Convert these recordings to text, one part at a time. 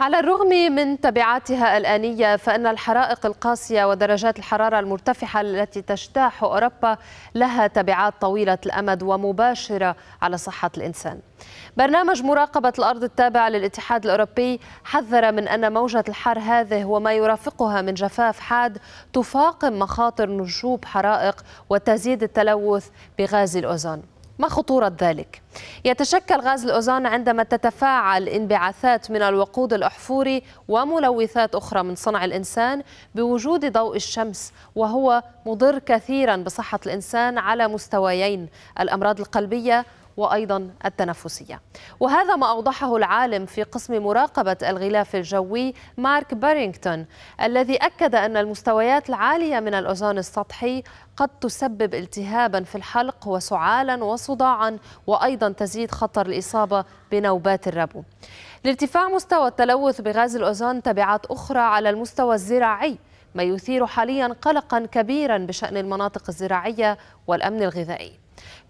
على الرغم من تبعاتها الآنية فإن الحرائق القاسية ودرجات الحرارة المرتفعة التي تجتاح أوروبا لها تبعات طويلة الأمد ومباشرة على صحة الإنسان برنامج مراقبة الأرض التابع للاتحاد الأوروبي حذر من أن موجة الحر هذه وما يرافقها من جفاف حاد تفاقم مخاطر نشوب حرائق وتزيد التلوث بغاز الأوزون ما خطورة ذلك؟ يتشكل غاز الأوزون عندما تتفاعل انبعاثات من الوقود الأحفوري وملوثات أخرى من صنع الإنسان بوجود ضوء الشمس وهو مضر كثيرا بصحة الإنسان على مستويين الأمراض القلبية وأيضا التنفسية وهذا ما أوضحه العالم في قسم مراقبة الغلاف الجوي مارك بارينغتون الذي أكد أن المستويات العالية من الأوزون السطحي قد تسبب التهابا في الحلق وسعالا وصداعا وأيضا تزيد خطر الإصابة بنوبات الربو لارتفاع مستوى التلوث بغاز الأوزون تبعات أخرى على المستوى الزراعي ما يثير حاليا قلقا كبيرا بشأن المناطق الزراعية والأمن الغذائي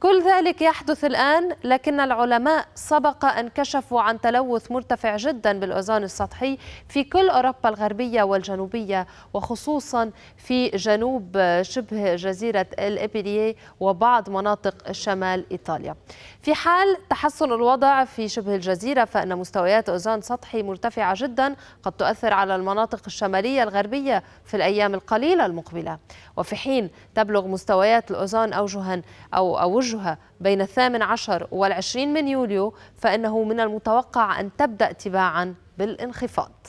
كل ذلك يحدث الآن لكن العلماء سبق أن كشفوا عن تلوث مرتفع جدا بالأوزون السطحي في كل أوروبا الغربية والجنوبية وخصوصا في جنوب شبه جزيرة الإبيلية وبعض مناطق شمال إيطاليا في حال تحسن الوضع في شبه الجزيرة فإن مستويات أوزون سطحي مرتفعة جدا قد تؤثر على المناطق الشمالية الغربية في الأيام القليلة المقبلة وفي حين تبلغ مستويات الأوزون أوجها أو أوجها بين الثامن عشر والعشرين من يوليو فإنه من المتوقع أن تبدأ تباعا بالانخفاض